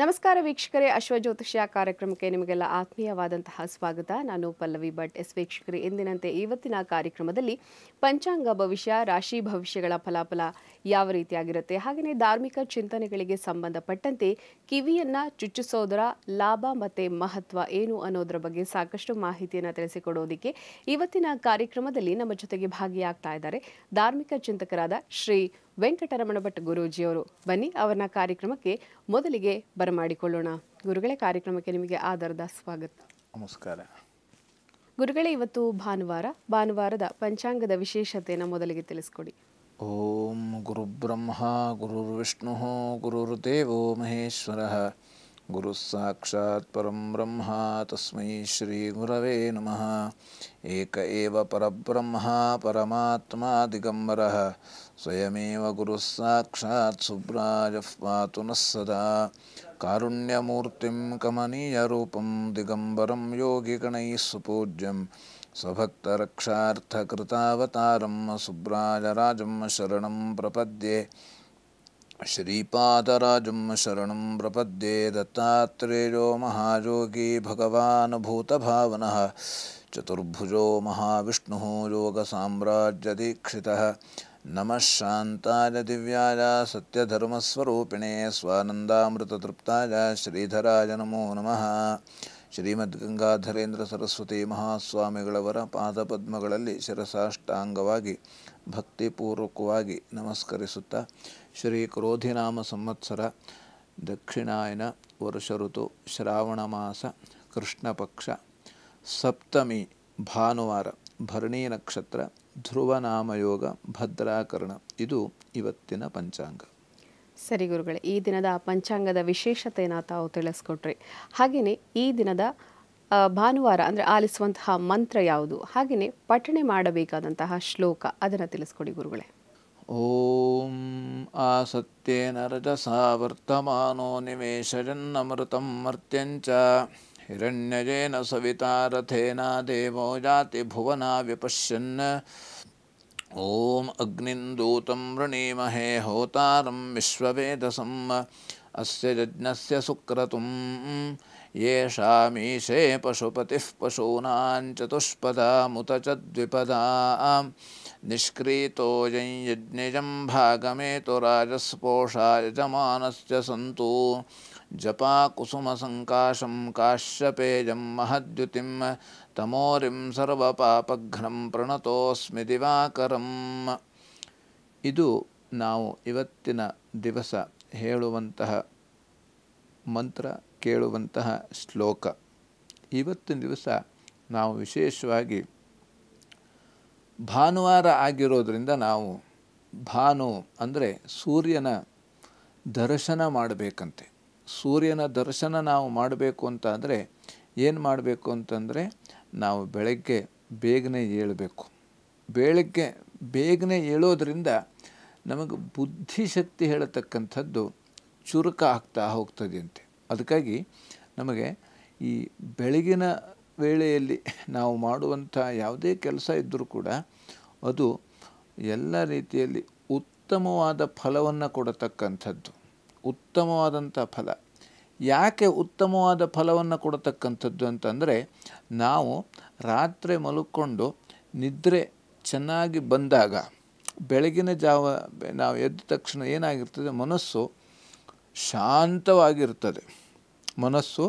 ನಮಸ್ಕಾರ ವೀಕ್ಷಕರೇ ಅಶ್ವಜ್ಯೋತಿಷ್ಯ ಕಾರ್ಯಕ್ರಮಕ್ಕೆ ನಿಮಗೆಲ್ಲ ಆತ್ಮೀಯವಾದಂತಹ ಸ್ವಾಗತ ನಾನು ಪಲ್ಲವಿ ಭಟ್ ಎಸ್ ವೀಕ್ಷಕರೇ ಎಂದಿನಂತೆ ಇವತ್ತಿನ ಕಾರ್ಯಕ್ರಮದಲ್ಲಿ ಪಂಚಾಂಗ ಭವಿಷ್ಯ ರಾಶಿ ಭವಿಷ್ಯಗಳ ಫಲಾಫಲ ಯಾವ ರೀತಿಯಾಗಿರುತ್ತೆ ಹಾಗೆಯೇ ಧಾರ್ಮಿಕ ಚಿಂತನೆಗಳಿಗೆ ಸಂಬಂಧಪಟ್ಟಂತೆ ಕಿವಿಯನ್ನು ಚುಚ್ಚಿಸೋದರ ಲಾಭ ಮತ್ತು ಮಹತ್ವ ಏನು ಅನ್ನೋದರ ಬಗ್ಗೆ ಸಾಕಷ್ಟು ಮಾಹಿತಿಯನ್ನು ತಿಳಿಸಿಕೊಡೋದಕ್ಕೆ ಇವತ್ತಿನ ಕಾರ್ಯಕ್ರಮದಲ್ಲಿ ನಮ್ಮ ಜೊತೆಗೆ ಭಾಗಿಯಾಗ್ತಾ ಇದ್ದಾರೆ ಧಾರ್ಮಿಕ ಚಿಂತಕರಾದ ಶ್ರೀ ವೆಂಕಟರಮಣ ಭಟ್ ಗುರೂಜಿಯವರು ಬನ್ನಿ ಅವರನ್ನ ಕಾರ್ಯಕ್ರಮಕ್ಕೆ ಮೊದಲಿಗೆ ಬರಮಾಡಿಕೊಳ್ಳೋಣ ಗುರುಗಳೇ ಕಾರ್ಯಕ್ರಮಕ್ಕೆ ನಿಮಗೆ ಆಧಾರದ ಸ್ವಾಗತ ನಮಸ್ಕಾರ ಗುರುಗಳೇ ಇವತ್ತು ಭಾನುವಾರ ಭಾನುವಾರದ ಪಂಚಾಂಗದ ವಿಶೇಷತೆಯನ್ನು ಮೊದಲಿಗೆ ತಿಳಿಸ್ಕೊಡಿ ಓಂ ಗುರುಬ್ರಹ್ಮ ಗುರುರ್ವಿಷ್ಣು ಗುರುರ್ದೇವೋ ಮಹೇಶ್ವರ गुरुस्साक्षात् परं ब्रह्मा तस्मै श्रीगुरवे नमः एक एव परब्रह्मा परमात्मा दिगम्बरः स्वयमेव गुरुस्साक्षात् सुब्राजः पातु नः सदा कारुण्यमूर्तिं कमनीयरूपं दिगम्बरं योगिगणैः सुपूज्यं स्वभक्तरक्षार्थकृतावतारं सुब्राजराजं शरणं प्रपद्ये ಶ್ರೀಪಾದಜು ಶರಣಂ ಪ್ರಪದ್ಯೆ ದತ್ತತ್ರೇಯೋ ಮಹಾಯೋಗಿ ಭಗವಾನ್ ಭೂತಭಾವನ ಚತುರ್ಭುಜೋ ಮಹಾ ವಿಷ್ಣು ಸಾಮ್ರಾಜ್ಯ ದೀಕ್ಷಿ ನಮಃ ದಿವ್ಯಾಯ ದಿವ್ಯಾಧರ್ಮಸ್ವರೂ ಸ್ವಾನಂದಾಮೃತತೃಪ್ತಾಯ ಶ್ರೀಧರಾಯ ನಮೋ ನಮಃ ಗಂಗಾಧರೇಂದ್ರ ಸರಸ್ವತೀಮಹಾಸ್ವಾಮಿಗಳವರ ಮಹಾಸ್ವಾಮಿಗಳವರ ಪಾದಪದ್ಮಗಳಲ್ಲಿ ಶಿರಸಾಷ್ಟಾಂಗವಾಗಿ ಭಕ್ತಿಪೂರ್ವಕವಾಗಿ ನಮಸ್ಕರಿಸುತ್ತಾ ಶ್ರೀ ಕ್ರೋಧಿನಾಮ ಸಂವತ್ಸರ ದಕ್ಷಿಣಾಯನ ವರ್ಷಋತು ಋತು ಶ್ರಾವಣ ಮಾಸ ಕೃಷ್ಣಪಕ್ಷ ಪಕ್ಷ ಸಪ್ತಮಿ ಭಾನುವಾರ ಭರಣಿ ನಕ್ಷತ್ರ ನಾಮಯೋಗ ಭದ್ರಾಕರಣ ಇದು ಇವತ್ತಿನ ಪಂಚಾಂಗ ಸರಿ ಗುರುಗಳೇ ಈ ದಿನದ ಪಂಚಾಂಗದ ವಿಶೇಷತೆಯನ್ನು ತಾವು ತಿಳಿಸ್ಕೊಟ್ರಿ ಹಾಗೆಯೇ ಈ ದಿನದ ಭಾನುವಾರ ಅಂದರೆ ಆಲಿಸುವಂತಹ ಮಂತ್ರ ಯಾವುದು ಹಾಗೆಯೇ ಪಠಣೆ ಮಾಡಬೇಕಾದಂತಹ ಶ್ಲೋಕ ಅದನ್ನು ತಿಳಿಸ್ಕೊಡಿ ಗುರುಗಳೇ ಓಂ ಆ ಸತ್ಯೇನ ರಜಸ ವರ್ತಮಾನೋ ಮರ್ತ್ಯಂಚ ಹಿರಣ್ಯಜೇನ ಸವಿತಾ ರಥೇನ ದೇವೋ ಜಾತಿ ಭುವನ ವಿಪಶ್ಯನ್ ಓಂ ಅಗ್ನಿಂದೂತಂ ವೃಣೀಮಹೇ ಹೋತಾರಂ ವಿಶ್ವವೇದಸಂ ಅಸ್ಯ ಯಜ್ಞಸ್ಯ ಸುಕ್ರತುಂ येषामीशे पशुपतिः पशूनां चतुष्पदामुत च द्विपदा निष्क्रीतो यं यज्ञजं भागमेतु राजस्पोषा यजमानस्य सन्तु जपाकुसुमसङ्काशं काश्यपेजं महद्युतिं तमोरिं सर्वपापघ्नं प्रणतोऽस्मि दिवाकरम् इदु इवत्तिन दिवस हेळुवन्तः मन्त्र ಕೇಳುವಂತಹ ಶ್ಲೋಕ ಇವತ್ತಿನ ದಿವಸ ನಾವು ವಿಶೇಷವಾಗಿ ಭಾನುವಾರ ಆಗಿರೋದರಿಂದ ನಾವು ಭಾನು ಅಂದರೆ ಸೂರ್ಯನ ದರ್ಶನ ಮಾಡಬೇಕಂತೆ ಸೂರ್ಯನ ದರ್ಶನ ನಾವು ಮಾಡಬೇಕು ಅಂತ ಅಂದರೆ ಏನು ಮಾಡಬೇಕು ಅಂತಂದರೆ ನಾವು ಬೆಳಗ್ಗೆ ಬೇಗನೆ ಏಳಬೇಕು ಬೆಳಗ್ಗೆ ಬೇಗನೆ ಏಳೋದರಿಂದ ನಮಗೆ ಬುದ್ಧಿಶಕ್ತಿ ಹೇಳತಕ್ಕಂಥದ್ದು ಚುರುಕ ಆಗ್ತಾ ಅಂತೆ ಅದಕ್ಕಾಗಿ ನಮಗೆ ಈ ಬೆಳಗಿನ ವೇಳೆಯಲ್ಲಿ ನಾವು ಮಾಡುವಂಥ ಯಾವುದೇ ಕೆಲಸ ಇದ್ದರೂ ಕೂಡ ಅದು ಎಲ್ಲ ರೀತಿಯಲ್ಲಿ ಉತ್ತಮವಾದ ಫಲವನ್ನು ಕೊಡತಕ್ಕಂಥದ್ದು ಉತ್ತಮವಾದಂಥ ಫಲ ಯಾಕೆ ಉತ್ತಮವಾದ ಫಲವನ್ನು ಕೊಡತಕ್ಕಂಥದ್ದು ಅಂತಂದರೆ ನಾವು ರಾತ್ರಿ ಮಲಕ್ಕೊಂಡು ನಿದ್ರೆ ಚೆನ್ನಾಗಿ ಬಂದಾಗ ಬೆಳಗಿನ ಜಾವ ನಾವು ಎದ್ದ ತಕ್ಷಣ ಏನಾಗಿರ್ತದೆ ಮನಸ್ಸು ಶಾಂತವಾಗಿರ್ತದೆ ಮನಸ್ಸು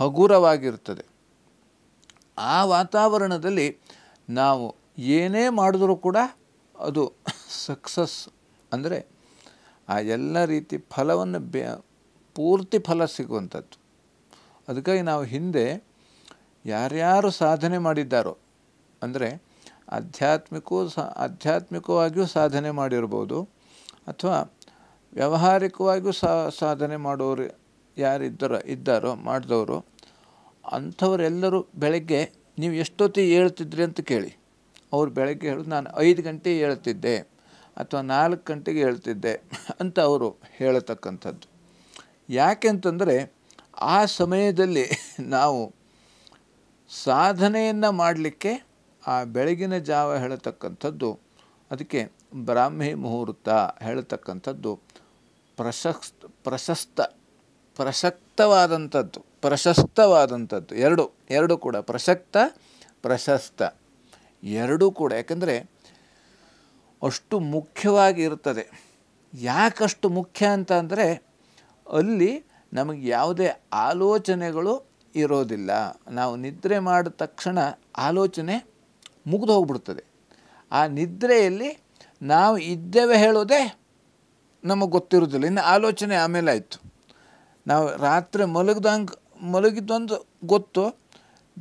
ಹಗುರವಾಗಿರ್ತದೆ ಆ ವಾತಾವರಣದಲ್ಲಿ ನಾವು ಏನೇ ಮಾಡಿದ್ರೂ ಕೂಡ ಅದು ಸಕ್ಸಸ್ ಅಂದರೆ ಆ ಎಲ್ಲ ರೀತಿ ಫಲವನ್ನು ಬೆ ಪೂರ್ತಿ ಫಲ ಸಿಗುವಂಥದ್ದು ಅದಕ್ಕಾಗಿ ನಾವು ಹಿಂದೆ ಯಾರ್ಯಾರು ಸಾಧನೆ ಮಾಡಿದ್ದಾರೋ ಅಂದರೆ ಆಧ್ಯಾತ್ಮಿಕವೂ ಸಾ ಆಧ್ಯಾತ್ಮಿಕವಾಗಿಯೂ ಸಾಧನೆ ಮಾಡಿರ್ಬೋದು ಅಥವಾ ವ್ಯಾವಹಾರಿಕವಾಗಿಯೂ ಸಾಧನೆ ಮಾಡೋರು ಯಾರಿದ್ದಾರೋ ಇದ್ದಾರೋ ಮಾಡಿದವರು ಅಂಥವರೆಲ್ಲರೂ ಬೆಳಗ್ಗೆ ನೀವು ಎಷ್ಟೊತ್ತಿಗೆ ಹೇಳ್ತಿದ್ರಿ ಅಂತ ಕೇಳಿ ಅವ್ರು ಬೆಳಗ್ಗೆ ಹೇಳಿದ್ರು ನಾನು ಐದು ಗಂಟೆಗೆ ಹೇಳ್ತಿದ್ದೆ ಅಥವಾ ನಾಲ್ಕು ಗಂಟೆಗೆ ಹೇಳ್ತಿದ್ದೆ ಅಂತ ಅವರು ಹೇಳತಕ್ಕಂಥದ್ದು ಯಾಕೆ ಆ ಸಮಯದಲ್ಲಿ ನಾವು ಸಾಧನೆಯನ್ನು ಮಾಡಲಿಕ್ಕೆ ಆ ಬೆಳಗಿನ ಜಾವ ಹೇಳತಕ್ಕಂಥದ್ದು ಅದಕ್ಕೆ ಬ್ರಾಹ್ಮಿ ಮುಹೂರ್ತ ಹೇಳತಕ್ಕಂಥದ್ದು ಪ್ರಶಸ್ತ ಪ್ರಶಸ್ತ ಪ್ರಸಕ್ತವಾದಂಥದ್ದು ಪ್ರಶಸ್ತವಾದಂಥದ್ದು ಎರಡು ಎರಡು ಕೂಡ ಪ್ರಸಕ್ತ ಪ್ರಶಸ್ತ ಎರಡೂ ಕೂಡ ಯಾಕಂದರೆ ಅಷ್ಟು ಮುಖ್ಯವಾಗಿ ಇರ್ತದೆ ಯಾಕಷ್ಟು ಮುಖ್ಯ ಅಂತ ಅಂದರೆ ಅಲ್ಲಿ ನಮಗೆ ಯಾವುದೇ ಆಲೋಚನೆಗಳು ಇರೋದಿಲ್ಲ ನಾವು ನಿದ್ರೆ ಮಾಡಿದ ತಕ್ಷಣ ಆಲೋಚನೆ ಮುಗಿದು ಹೋಗ್ಬಿಡ್ತದೆ ಆ ನಿದ್ರೆಯಲ್ಲಿ ನಾವು ಇದ್ದೇವೆ ಹೇಳೋದೇ ನಮಗೆ ಗೊತ್ತಿರೋದಿಲ್ಲ ಇನ್ನು ಆಲೋಚನೆ ಆಮೇಲೆ ಆಯಿತು ನಾವು ರಾತ್ರಿ ಮಲಗ್ದಂಗೆ ಮಲಗಿದ್ದೊಂದು ಗೊತ್ತು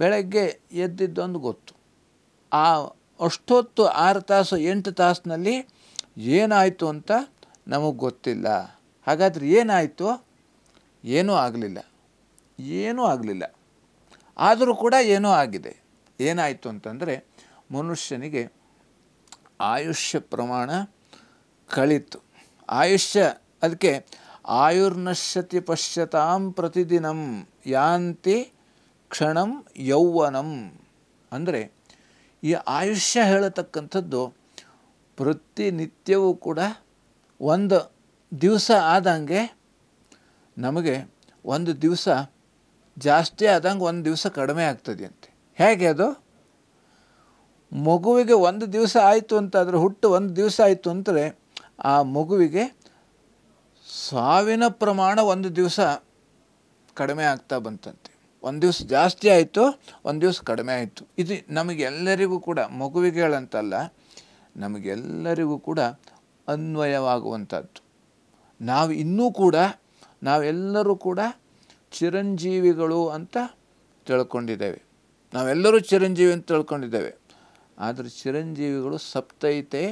ಬೆಳಗ್ಗೆ ಎದ್ದಿದ್ದೊಂದು ಗೊತ್ತು ಆ ಅಷ್ಟೊತ್ತು ಆರು ತಾಸು ಎಂಟು ತಾಸಿನಲ್ಲಿ ಏನಾಯಿತು ಅಂತ ನಮಗೆ ಗೊತ್ತಿಲ್ಲ ಹಾಗಾದರೆ ಏನಾಯಿತು ಏನೂ ಆಗಲಿಲ್ಲ ಏನೂ ಆಗಲಿಲ್ಲ ಆದರೂ ಕೂಡ ಏನೋ ಆಗಿದೆ ಏನಾಯಿತು ಅಂತಂದರೆ ಮನುಷ್ಯನಿಗೆ ಆಯುಷ್ಯ ಪ್ರಮಾಣ ಕಳೀತು ಆಯುಷ್ಯ ಅದಕ್ಕೆ ಆಯುರ್ನಶ್ಯತಿ ಪಶ್ಯತಾಂ ಪ್ರತಿದಿನಂ ಯಾಂತಿ ಕ್ಷಣಂ ಯೌವನಂ ಅಂದರೆ ಈ ಆಯುಷ್ಯ ಹೇಳತಕ್ಕಂಥದ್ದು ಪ್ರತಿನಿತ್ಯವೂ ಕೂಡ ಒಂದು ದಿವಸ ಆದಂಗೆ ನಮಗೆ ಒಂದು ದಿವಸ ಜಾಸ್ತಿ ಆದಂಗೆ ಒಂದು ದಿವಸ ಕಡಿಮೆ ಆಗ್ತದೆ ಅಂತ ಹೇಗೆ ಅದು ಮಗುವಿಗೆ ಒಂದು ದಿವಸ ಆಯಿತು ಅಂತಾದರೆ ಹುಟ್ಟು ಒಂದು ದಿವಸ ಆಯಿತು ಅಂದರೆ ಆ ಮಗುವಿಗೆ ಸಾವಿನ ಪ್ರಮಾಣ ಒಂದು ದಿವಸ ಕಡಿಮೆ ಆಗ್ತಾ ಬಂತಂತೆ ಒಂದು ದಿವಸ ಜಾಸ್ತಿ ಆಯಿತು ಒಂದು ದಿವಸ ಕಡಿಮೆ ಆಯಿತು ಇದು ನಮಗೆಲ್ಲರಿಗೂ ಕೂಡ ಮಗುವಿಗೆಗಳಂತಲ್ಲ ನಮಗೆಲ್ಲರಿಗೂ ಕೂಡ ಅನ್ವಯವಾಗುವಂಥದ್ದು ನಾವು ಇನ್ನೂ ಕೂಡ ನಾವೆಲ್ಲರೂ ಕೂಡ ಚಿರಂಜೀವಿಗಳು ಅಂತ ತಿಳ್ಕೊಂಡಿದ್ದೇವೆ ನಾವೆಲ್ಲರೂ ಚಿರಂಜೀವಿ ಅಂತ ತಿಳ್ಕೊಂಡಿದ್ದೇವೆ ಆದರೆ ಚಿರಂಜೀವಿಗಳು ಸಪ್ತೈತೆ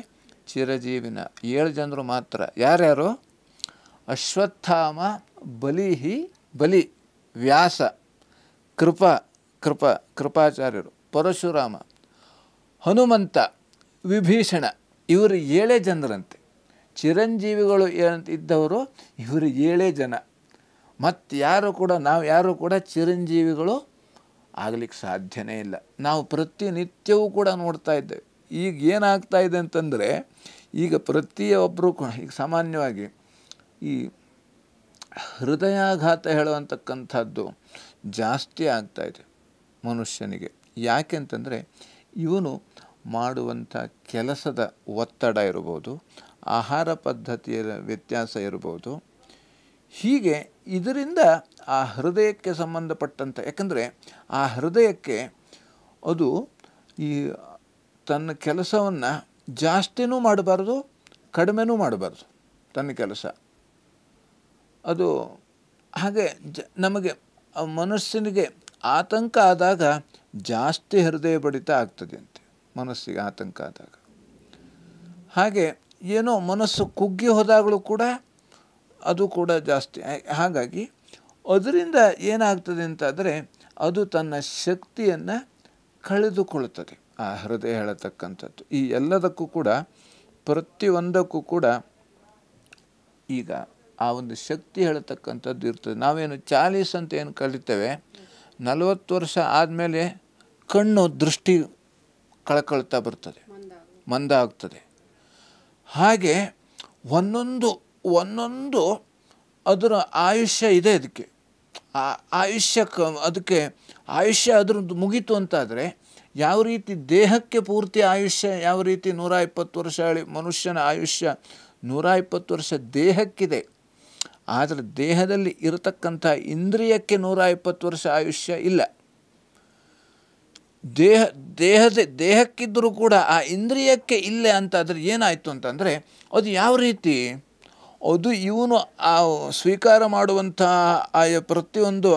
ಚಿರಜೀವಿನ ಏಳು ಜನರು ಮಾತ್ರ ಯಾರ್ಯಾರು ಅಶ್ವತ್ಥಾಮ ಬಲಿಹಿ ಬಲಿ ವ್ಯಾಸ ಕೃಪ ಕೃಪ ಕೃಪಾಚಾರ್ಯರು ಪರಶುರಾಮ ಹನುಮಂತ ವಿಭೀಷಣ ಇವರು ಏಳೇ ಜನರಂತೆ ಚಿರಂಜೀವಿಗಳು ಇದ್ದವರು ಇವರು ಏಳೇ ಜನ ಮತ್ತು ಯಾರು ಕೂಡ ನಾವು ಯಾರು ಕೂಡ ಚಿರಂಜೀವಿಗಳು ಆಗಲಿಕ್ಕೆ ಸಾಧ್ಯನೇ ಇಲ್ಲ ನಾವು ಪ್ರತಿನಿತ್ಯವೂ ಕೂಡ ನೋಡ್ತಾ ಇದ್ದೇವೆ ಈಗ ಏನಾಗ್ತಾ ಇದೆ ಅಂತಂದರೆ ಈಗ ಪ್ರತಿಯೊಬ್ಬರು ಕೂಡ ಈಗ ಸಾಮಾನ್ಯವಾಗಿ ಈ ಹೃದಯಾಘಾತ ಹೇಳುವಂತಕ್ಕಂಥದ್ದು ಜಾಸ್ತಿ ಆಗ್ತಾ ಇದೆ ಮನುಷ್ಯನಿಗೆ ಯಾಕೆಂತಂದರೆ ಇವನು ಮಾಡುವಂಥ ಕೆಲಸದ ಒತ್ತಡ ಇರ್ಬೋದು ಆಹಾರ ಪದ್ಧತಿಯ ವ್ಯತ್ಯಾಸ ಇರ್ಬೋದು ಹೀಗೆ ಇದರಿಂದ ಆ ಹೃದಯಕ್ಕೆ ಸಂಬಂಧಪಟ್ಟಂಥ ಯಾಕಂದರೆ ಆ ಹೃದಯಕ್ಕೆ ಅದು ಈ ತನ್ನ ಕೆಲಸವನ್ನು ಜಾಸ್ತಿನೂ ಮಾಡಬಾರ್ದು ಕಡಿಮೆನೂ ಮಾಡಬಾರ್ದು ತನ್ನ ಕೆಲಸ ಅದು ಹಾಗೆ ಜ ನಮಗೆ ಮನಸ್ಸಿನಿಗೆ ಆತಂಕ ಆದಾಗ ಜಾಸ್ತಿ ಹೃದಯ ಬಡಿತ ಆಗ್ತದೆ ಅಂತೆ ಮನಸ್ಸಿಗೆ ಆತಂಕ ಆದಾಗ ಹಾಗೆ ಏನೋ ಮನಸ್ಸು ಕುಗ್ಗಿ ಹೋದಾಗಲೂ ಕೂಡ ಅದು ಕೂಡ ಜಾಸ್ತಿ ಹಾಗಾಗಿ ಅದರಿಂದ ಏನಾಗ್ತದೆ ಅಂತಾದರೆ ಅದು ತನ್ನ ಶಕ್ತಿಯನ್ನು ಕಳೆದುಕೊಳ್ಳುತ್ತದೆ ಆ ಹೃದಯ ಹೇಳತಕ್ಕಂಥದ್ದು ಈ ಎಲ್ಲದಕ್ಕೂ ಕೂಡ ಪ್ರತಿಯೊಂದಕ್ಕೂ ಕೂಡ ಈಗ ಆ ಒಂದು ಶಕ್ತಿ ಹೇಳತಕ್ಕಂಥದ್ದು ಇರ್ತದೆ ನಾವೇನು ಚಾಲೀಸ್ ಅಂತ ಏನು ಕಲಿತೇವೆ ನಲವತ್ತು ವರ್ಷ ಆದಮೇಲೆ ಕಣ್ಣು ದೃಷ್ಟಿ ಕಳಕಳ್ತಾ ಬರ್ತದೆ ಮಂದ ಆಗ್ತದೆ ಹಾಗೆ ಒಂದೊಂದು ಒಂದೊಂದು ಅದರ ಆಯುಷ್ಯ ಇದೆ ಅದಕ್ಕೆ ಆ ಆಯುಷ್ಯ ಕ ಅದಕ್ಕೆ ಆಯುಷ್ಯ ಅದರದ್ದು ಮುಗೀತು ಅಂತಾದರೆ ಯಾವ ರೀತಿ ದೇಹಕ್ಕೆ ಪೂರ್ತಿ ಆಯುಷ್ಯ ಯಾವ ರೀತಿ ನೂರ ಇಪ್ಪತ್ತು ವರ್ಷ ಹೇಳಿ ಮನುಷ್ಯನ ಆಯುಷ್ಯ ನೂರ ಇಪ್ಪತ್ತು ವರ್ಷ ದೇಹಕ್ಕಿದೆ ಆದರೆ ದೇಹದಲ್ಲಿ ಇರತಕ್ಕಂಥ ಇಂದ್ರಿಯಕ್ಕೆ ನೂರ ಇಪ್ಪತ್ತು ವರ್ಷ ಆಯುಷ್ಯ ಇಲ್ಲ ದೇಹ ದೇಹದ ದೇಹಕ್ಕಿದ್ದರೂ ಕೂಡ ಆ ಇಂದ್ರಿಯಕ್ಕೆ ಇಲ್ಲ ಅಂತಾದರೆ ಏನಾಯಿತು ಅಂತಂದರೆ ಅದು ಯಾವ ರೀತಿ ಅದು ಇವನು ಆ ಸ್ವೀಕಾರ ಮಾಡುವಂಥ ಆ ಪ್ರತಿಯೊಂದು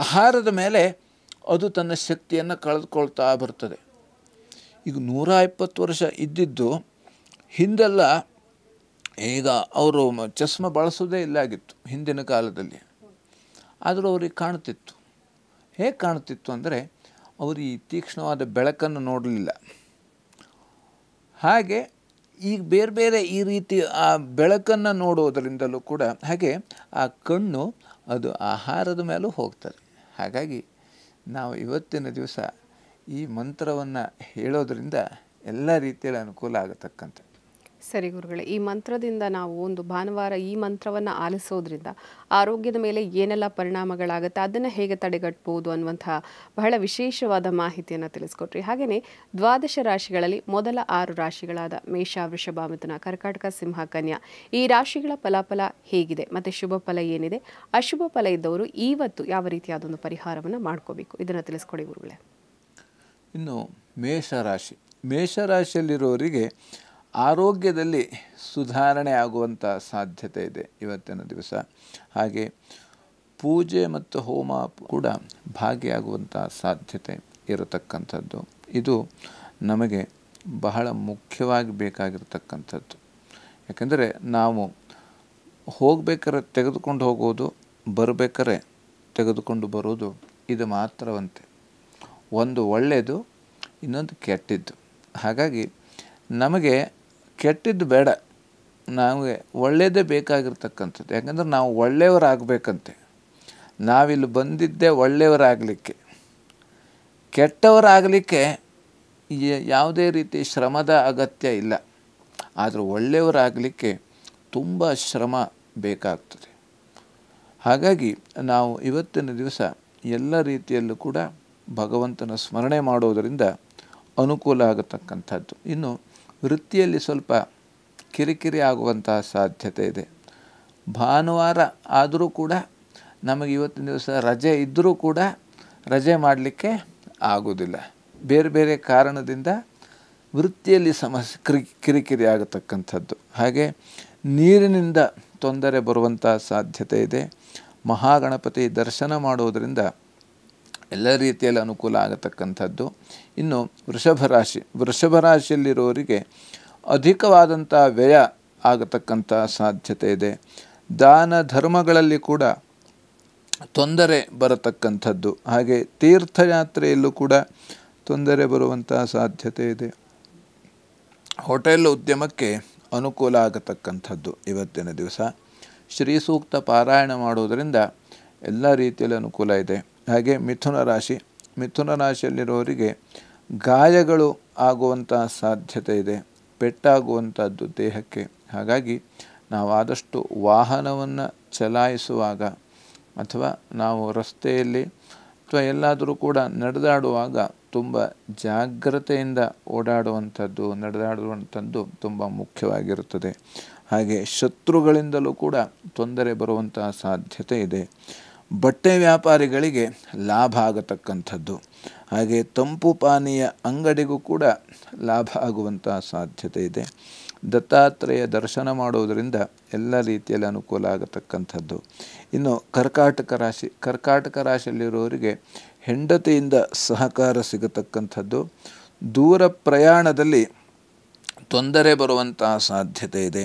ಆಹಾರದ ಮೇಲೆ ಅದು ತನ್ನ ಶಕ್ತಿಯನ್ನು ಕಳೆದುಕೊಳ್ತಾ ಬರ್ತದೆ ಈಗ ನೂರ ಇಪ್ಪತ್ತು ವರ್ಷ ಇದ್ದಿದ್ದು ಹಿಂದೆಲ್ಲ ಈಗ ಅವರು ಚಸ್ಮ ಬಳಸೋದೇ ಇಲ್ಲಾಗಿತ್ತು ಹಿಂದಿನ ಕಾಲದಲ್ಲಿ ಆದರೂ ಅವ್ರಿಗೆ ಕಾಣ್ತಿತ್ತು ಹೇಗೆ ಕಾಣ್ತಿತ್ತು ಅಂದರೆ ಅವರು ಈ ತೀಕ್ಷ್ಣವಾದ ಬೆಳಕನ್ನು ನೋಡಲಿಲ್ಲ ಹಾಗೆ ಈಗ ಬೇರೆ ಬೇರೆ ಈ ರೀತಿ ಆ ಬೆಳಕನ್ನು ನೋಡೋದರಿಂದಲೂ ಕೂಡ ಹಾಗೆ ಆ ಕಣ್ಣು ಅದು ಆಹಾರದ ಮೇಲೂ ಹೋಗ್ತದೆ ಹಾಗಾಗಿ ನಾವು ಇವತ್ತಿನ ದಿವಸ ಈ ಮಂತ್ರವನ್ನು ಹೇಳೋದರಿಂದ ಎಲ್ಲ ರೀತಿಯಲ್ಲಿ ಅನುಕೂಲ ಆಗತಕ್ಕಂಥ ಸರಿ ಗುರುಗಳೇ ಈ ಮಂತ್ರದಿಂದ ನಾವು ಒಂದು ಭಾನುವಾರ ಈ ಮಂತ್ರವನ್ನು ಆಲಿಸೋದ್ರಿಂದ ಆರೋಗ್ಯದ ಮೇಲೆ ಏನೆಲ್ಲ ಪರಿಣಾಮಗಳಾಗುತ್ತೆ ಅದನ್ನು ಹೇಗೆ ತಡೆಗಟ್ಟಬಹುದು ಅನ್ನುವಂತಹ ಬಹಳ ವಿಶೇಷವಾದ ಮಾಹಿತಿಯನ್ನು ತಿಳಿಸ್ಕೊಟ್ರಿ ಹಾಗೆಯೇ ದ್ವಾದಶ ರಾಶಿಗಳಲ್ಲಿ ಮೊದಲ ಆರು ರಾಶಿಗಳಾದ ಮೇಷ ವೃಷಭ ಮಿಥುನ ಕರ್ಕಾಟಕ ಸಿಂಹ ಕನ್ಯಾ ಈ ರಾಶಿಗಳ ಫಲಾಫಲ ಹೇಗಿದೆ ಮತ್ತು ಶುಭ ಫಲ ಏನಿದೆ ಅಶುಭ ಫಲ ಇದ್ದವರು ಇವತ್ತು ಯಾವ ರೀತಿಯಾದ ಒಂದು ಪರಿಹಾರವನ್ನು ಮಾಡ್ಕೋಬೇಕು ಇದನ್ನು ತಿಳಿಸ್ಕೊಡಿ ಗುರುಗಳೇ ಇನ್ನು ಮೇಷ ಮೇಷರಾಶಿ ಮೇಷರಾಶಿಯಲ್ಲಿರುವವರಿಗೆ ಆರೋಗ್ಯದಲ್ಲಿ ಸುಧಾರಣೆ ಆಗುವಂಥ ಸಾಧ್ಯತೆ ಇದೆ ಇವತ್ತಿನ ದಿವಸ ಹಾಗೆ ಪೂಜೆ ಮತ್ತು ಹೋಮ ಕೂಡ ಭಾಗಿಯಾಗುವಂಥ ಸಾಧ್ಯತೆ ಇರತಕ್ಕಂಥದ್ದು ಇದು ನಮಗೆ ಬಹಳ ಮುಖ್ಯವಾಗಿ ಬೇಕಾಗಿರತಕ್ಕಂಥದ್ದು ಯಾಕೆಂದರೆ ನಾವು ಹೋಗಬೇಕಾದ್ರೆ ತೆಗೆದುಕೊಂಡು ಹೋಗೋದು ಬರಬೇಕಾದ್ರೆ ತೆಗೆದುಕೊಂಡು ಬರೋದು ಇದು ಮಾತ್ರವಂತೆ ಒಂದು ಒಳ್ಳೆಯದು ಇನ್ನೊಂದು ಕೆಟ್ಟಿದ್ದು ಹಾಗಾಗಿ ನಮಗೆ ಕೆಟ್ಟಿದ್ದು ಬೇಡ ನಮಗೆ ಒಳ್ಳೆಯದೇ ಬೇಕಾಗಿರ್ತಕ್ಕಂಥದ್ದು ಯಾಕಂದ್ರೆ ನಾವು ಒಳ್ಳೆಯವರಾಗಬೇಕಂತೆ ನಾವಿಲ್ಲಿ ಬಂದಿದ್ದೇ ಒಳ್ಳೆಯವರಾಗಲಿಕ್ಕೆ ಕೆಟ್ಟವರಾಗಲಿಕ್ಕೆ ಯಾವುದೇ ರೀತಿ ಶ್ರಮದ ಅಗತ್ಯ ಇಲ್ಲ ಆದರೆ ಒಳ್ಳೆಯವರಾಗಲಿಕ್ಕೆ ತುಂಬ ಶ್ರಮ ಬೇಕಾಗ್ತದೆ ಹಾಗಾಗಿ ನಾವು ಇವತ್ತಿನ ದಿವಸ ಎಲ್ಲ ರೀತಿಯಲ್ಲೂ ಕೂಡ ಭಗವಂತನ ಸ್ಮರಣೆ ಮಾಡೋದರಿಂದ ಅನುಕೂಲ ಆಗತಕ್ಕಂಥದ್ದು ಇನ್ನು ವೃತ್ತಿಯಲ್ಲಿ ಸ್ವಲ್ಪ ಕಿರಿಕಿರಿ ಆಗುವಂತಹ ಸಾಧ್ಯತೆ ಇದೆ ಭಾನುವಾರ ಆದರೂ ಕೂಡ ನಮಗೆ ಇವತ್ತಿನ ದಿವಸ ರಜೆ ಇದ್ದರೂ ಕೂಡ ರಜೆ ಮಾಡಲಿಕ್ಕೆ ಆಗೋದಿಲ್ಲ ಬೇರೆ ಬೇರೆ ಕಾರಣದಿಂದ ವೃತ್ತಿಯಲ್ಲಿ ಸಮಸ್ಯೆ ಕಿರಿ ಕಿರಿಕಿರಿ ಆಗತಕ್ಕಂಥದ್ದು ಹಾಗೆ ನೀರಿನಿಂದ ತೊಂದರೆ ಬರುವಂಥ ಸಾಧ್ಯತೆ ಇದೆ ಮಹಾಗಣಪತಿ ದರ್ಶನ ಮಾಡುವುದರಿಂದ ಎಲ್ಲ ರೀತಿಯಲ್ಲಿ ಅನುಕೂಲ ಆಗತಕ್ಕಂಥದ್ದು ಇನ್ನು ವೃಷಭ ರಾಶಿ ವೃಷಭ ರಾಶಿಯಲ್ಲಿರೋರಿಗೆ ಅಧಿಕವಾದಂಥ ವ್ಯಯ ಆಗತಕ್ಕಂಥ ಸಾಧ್ಯತೆ ಇದೆ ದಾನ ಧರ್ಮಗಳಲ್ಲಿ ಕೂಡ ತೊಂದರೆ ಬರತಕ್ಕಂಥದ್ದು ಹಾಗೆ ತೀರ್ಥಯಾತ್ರೆಯಲ್ಲೂ ಕೂಡ ತೊಂದರೆ ಬರುವಂತಹ ಸಾಧ್ಯತೆ ಇದೆ ಹೋಟೆಲ್ ಉದ್ಯಮಕ್ಕೆ ಅನುಕೂಲ ಆಗತಕ್ಕಂಥದ್ದು ಇವತ್ತಿನ ದಿವಸ ಶ್ರೀ ಸೂಕ್ತ ಪಾರಾಯಣ ಮಾಡೋದರಿಂದ ಎಲ್ಲ ರೀತಿಯಲ್ಲಿ ಅನುಕೂಲ ಇದೆ ಹಾಗೆ ಮಿಥುನ ರಾಶಿ ಮಿಥುನ ರಾಶಿಯಲ್ಲಿರೋರಿಗೆ ಗಾಯಗಳು ಆಗುವಂಥ ಸಾಧ್ಯತೆ ಇದೆ ಪೆಟ್ಟಾಗುವಂಥದ್ದು ದೇಹಕ್ಕೆ ಹಾಗಾಗಿ ನಾವು ಆದಷ್ಟು ವಾಹನವನ್ನು ಚಲಾಯಿಸುವಾಗ ಅಥವಾ ನಾವು ರಸ್ತೆಯಲ್ಲಿ ಅಥವಾ ಎಲ್ಲಾದರೂ ಕೂಡ ನಡೆದಾಡುವಾಗ ತುಂಬ ಜಾಗ್ರತೆಯಿಂದ ಓಡಾಡುವಂಥದ್ದು ನಡೆದಾಡುವಂಥದ್ದು ತುಂಬ ಮುಖ್ಯವಾಗಿರುತ್ತದೆ ಹಾಗೆ ಶತ್ರುಗಳಿಂದಲೂ ಕೂಡ ತೊಂದರೆ ಬರುವಂತಹ ಸಾಧ್ಯತೆ ಇದೆ ಬಟ್ಟೆ ವ್ಯಾಪಾರಿಗಳಿಗೆ ಲಾಭ ಆಗತಕ್ಕಂಥದ್ದು ಹಾಗೆ ತಂಪು ಪಾನೀಯ ಅಂಗಡಿಗೂ ಕೂಡ ಲಾಭ ಆಗುವಂಥ ಸಾಧ್ಯತೆ ಇದೆ ದತ್ತಾತ್ರೇಯ ದರ್ಶನ ಮಾಡೋದರಿಂದ ಎಲ್ಲ ರೀತಿಯಲ್ಲಿ ಅನುಕೂಲ ಆಗತಕ್ಕಂಥದ್ದು ಇನ್ನು ಕರ್ಕಾಟಕ ರಾಶಿ ಕರ್ಕಾಟಕ ರಾಶಿಯಲ್ಲಿರುವವರಿಗೆ ಹೆಂಡತಿಯಿಂದ ಸಹಕಾರ ಸಿಗತಕ್ಕಂಥದ್ದು ದೂರ ಪ್ರಯಾಣದಲ್ಲಿ ತೊಂದರೆ ಬರುವಂತಹ ಸಾಧ್ಯತೆ ಇದೆ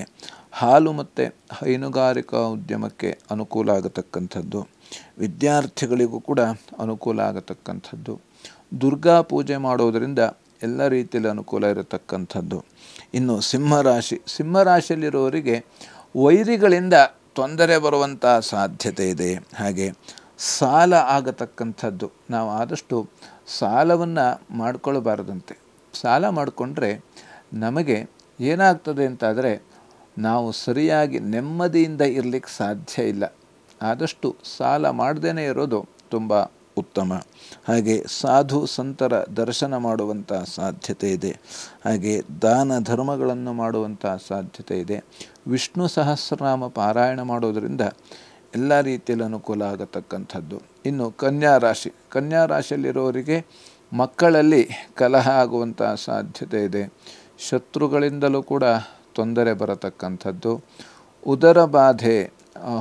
ಹಾಲು ಮತ್ತು ಹೈನುಗಾರಿಕಾ ಉದ್ಯಮಕ್ಕೆ ಅನುಕೂಲ ಆಗತಕ್ಕಂಥದ್ದು ವಿದ್ಯಾರ್ಥಿಗಳಿಗೂ ಕೂಡ ಅನುಕೂಲ ಆಗತಕ್ಕಂಥದ್ದು ದುರ್ಗಾ ಪೂಜೆ ಮಾಡೋದರಿಂದ ಎಲ್ಲ ರೀತಿಯಲ್ಲಿ ಅನುಕೂಲ ಇರತಕ್ಕಂಥದ್ದು ಇನ್ನು ಸಿಂಹರಾಶಿ ಸಿಂಹರಾಶಿಯಲ್ಲಿರುವವರಿಗೆ ವೈರಿಗಳಿಂದ ತೊಂದರೆ ಬರುವಂಥ ಸಾಧ್ಯತೆ ಇದೆ ಹಾಗೆ ಸಾಲ ಆಗತಕ್ಕಂಥದ್ದು ನಾವು ಆದಷ್ಟು ಸಾಲವನ್ನು ಮಾಡಿಕೊಳ್ಳಬಾರ್ದಂತೆ ಸಾಲ ಮಾಡಿಕೊಂಡ್ರೆ ನಮಗೆ ಏನಾಗ್ತದೆ ಅಂತಾದರೆ ನಾವು ಸರಿಯಾಗಿ ನೆಮ್ಮದಿಯಿಂದ ಇರಲಿಕ್ಕೆ ಸಾಧ್ಯ ಇಲ್ಲ ಆದಷ್ಟು ಸಾಲ ಮಾಡದೇ ಇರೋದು ತುಂಬ ಉತ್ತಮ ಹಾಗೆ ಸಾಧು ಸಂತರ ದರ್ಶನ ಮಾಡುವಂಥ ಸಾಧ್ಯತೆ ಇದೆ ಹಾಗೆ ದಾನ ಧರ್ಮಗಳನ್ನು ಮಾಡುವಂಥ ಸಾಧ್ಯತೆ ಇದೆ ವಿಷ್ಣು ಸಹಸ್ರನಾಮ ಪಾರಾಯಣ ಮಾಡೋದರಿಂದ ಎಲ್ಲ ರೀತಿಯಲ್ಲಿ ಅನುಕೂಲ ಆಗತಕ್ಕಂಥದ್ದು ಇನ್ನು ಕನ್ಯಾ ರಾಶಿ ಕನ್ಯಾ ರಾಶಿಯಲ್ಲಿರೋರಿಗೆ ಮಕ್ಕಳಲ್ಲಿ ಕಲಹ ಆಗುವಂಥ ಸಾಧ್ಯತೆ ಇದೆ ಶತ್ರುಗಳಿಂದಲೂ ಕೂಡ ತೊಂದರೆ ಬರತಕ್ಕಂಥದ್ದು ಉದರ ಬಾಧೆ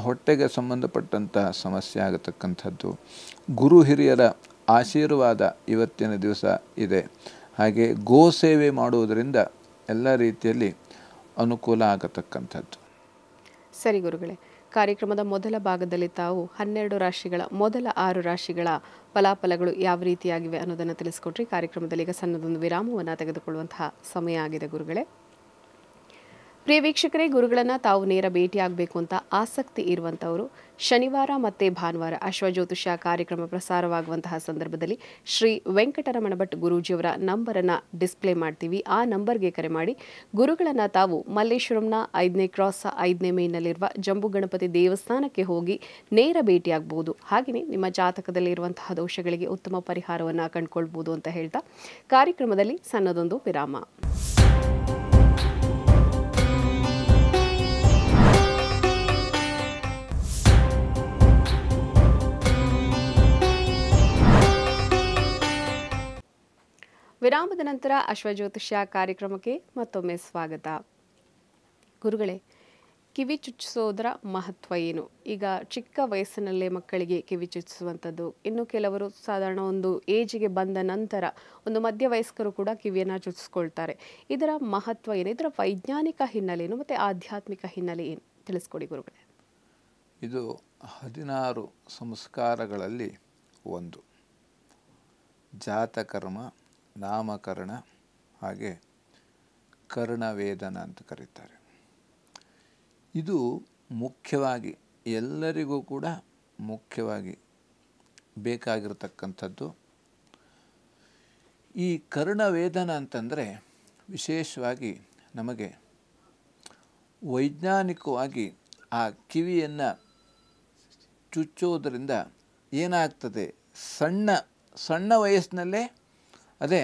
ಹೊಟ್ಟೆಗೆ ಸಂಬಂಧಪಟ್ಟಂತಹ ಸಮಸ್ಯೆ ಆಗತಕ್ಕಂಥದ್ದು ಗುರು ಹಿರಿಯರ ಆಶೀರ್ವಾದ ಇವತ್ತಿನ ದಿವಸ ಇದೆ ಹಾಗೆ ಗೋ ಸೇವೆ ಮಾಡುವುದರಿಂದ ಎಲ್ಲ ರೀತಿಯಲ್ಲಿ ಅನುಕೂಲ ಆಗತಕ್ಕಂಥದ್ದು ಸರಿ ಗುರುಗಳೇ ಕಾರ್ಯಕ್ರಮದ ಮೊದಲ ಭಾಗದಲ್ಲಿ ತಾವು ಹನ್ನೆರಡು ರಾಶಿಗಳ ಮೊದಲ ಆರು ರಾಶಿಗಳ ಫಲಾಫಲಗಳು ಯಾವ ರೀತಿಯಾಗಿವೆ ಅನ್ನೋದನ್ನು ತಿಳಿಸ್ಕೊಟ್ರಿ ಕಾರ್ಯಕ್ರಮದಲ್ಲಿ ಈಗ ಸಣ್ಣದೊಂದು ವಿರಾಮವನ್ನು ತೆಗೆದುಕೊಳ್ಳುವಂತಹ ಸಮಯ ಆಗಿದೆ ಗುರುಗಳೇ ಪ್ರಿಯ ವೀಕ್ಷಕರೇ ಗುರುಗಳನ್ನು ತಾವು ನೇರ ಭೇಟಿಯಾಗಬೇಕು ಅಂತ ಆಸಕ್ತಿ ಇರುವಂಥವರು ಶನಿವಾರ ಮತ್ತು ಭಾನುವಾರ ಅಶ್ವಜ್ಯೋತಿಷ್ಯ ಕಾರ್ಯಕ್ರಮ ಪ್ರಸಾರವಾಗುವಂತಹ ಸಂದರ್ಭದಲ್ಲಿ ಶ್ರೀ ವೆಂಕಟರಮಣ ಭಟ್ ಗುರೂಜಿಯವರ ನಂಬರನ್ನು ಡಿಸ್ಪ್ಲೇ ಮಾಡ್ತೀವಿ ಆ ನಂಬರ್ಗೆ ಕರೆ ಮಾಡಿ ಗುರುಗಳನ್ನು ತಾವು ಮಲ್ಲೇಶ್ವರಂನ ಐದನೇ ಕ್ರಾಸ್ ಐದನೇ ಮೇನಲ್ಲಿರುವ ಜಂಬು ಗಣಪತಿ ದೇವಸ್ಥಾನಕ್ಕೆ ಹೋಗಿ ನೇರ ಭೇಟಿಯಾಗಬಹುದು ಹಾಗೆಯೇ ನಿಮ್ಮ ಜಾತಕದಲ್ಲಿ ಇರುವಂತಹ ದೋಷಗಳಿಗೆ ಉತ್ತಮ ಪರಿಹಾರವನ್ನು ಕಂಡುಕೊಳ್ಳಬಹುದು ಅಂತ ಹೇಳ್ತಾ ಕಾರ್ಯಕ್ರಮದಲ್ಲಿ ಸಣ್ಣದೊಂದು ವಿರಾಮ ವಿರಾಮದ ನಂತರ ಅಶ್ವಜ್ಯೋತಿಷ್ಯ ಕಾರ್ಯಕ್ರಮಕ್ಕೆ ಮತ್ತೊಮ್ಮೆ ಸ್ವಾಗತ ಗುರುಗಳೇ ಕಿವಿ ಚುಚ್ಚಿಸೋದರ ಮಹತ್ವ ಏನು ಈಗ ಚಿಕ್ಕ ವಯಸ್ಸಿನಲ್ಲೇ ಮಕ್ಕಳಿಗೆ ಕಿವಿ ಚುಚ್ಚಿಸುವಂಥದ್ದು ಇನ್ನು ಕೆಲವರು ಸಾಧಾರಣ ಒಂದು ಏಜಿಗೆ ಬಂದ ನಂತರ ಒಂದು ಮಧ್ಯ ವಯಸ್ಕರು ಕೂಡ ಕಿವಿಯನ್ನು ಚುಚ್ಚಿಸ್ಕೊಳ್ತಾರೆ ಇದರ ಮಹತ್ವ ಏನು ಇದರ ವೈಜ್ಞಾನಿಕ ಹಿನ್ನೆಲೆ ಏನು ಮತ್ತು ಆಧ್ಯಾತ್ಮಿಕ ಹಿನ್ನೆಲೆ ಏನು ತಿಳಿಸ್ಕೊಡಿ ಗುರುಗಳೇ ಇದು ಹದಿನಾರು ಸಂಸ್ಕಾರಗಳಲ್ಲಿ ಒಂದು ಜಾತಕರ್ಮ ನಾಮಕರಣ ಹಾಗೆ ಕರ್ಣವೇದನ ಅಂತ ಕರೀತಾರೆ ಇದು ಮುಖ್ಯವಾಗಿ ಎಲ್ಲರಿಗೂ ಕೂಡ ಮುಖ್ಯವಾಗಿ ಬೇಕಾಗಿರತಕ್ಕಂಥದ್ದು ಈ ಕರ್ಣವೇದನ ಅಂತಂದರೆ ವಿಶೇಷವಾಗಿ ನಮಗೆ ವೈಜ್ಞಾನಿಕವಾಗಿ ಆ ಕಿವಿಯನ್ನು ಚುಚ್ಚೋದರಿಂದ ಏನಾಗ್ತದೆ ಸಣ್ಣ ಸಣ್ಣ ವಯಸ್ಸಿನಲ್ಲೇ ಅದೇ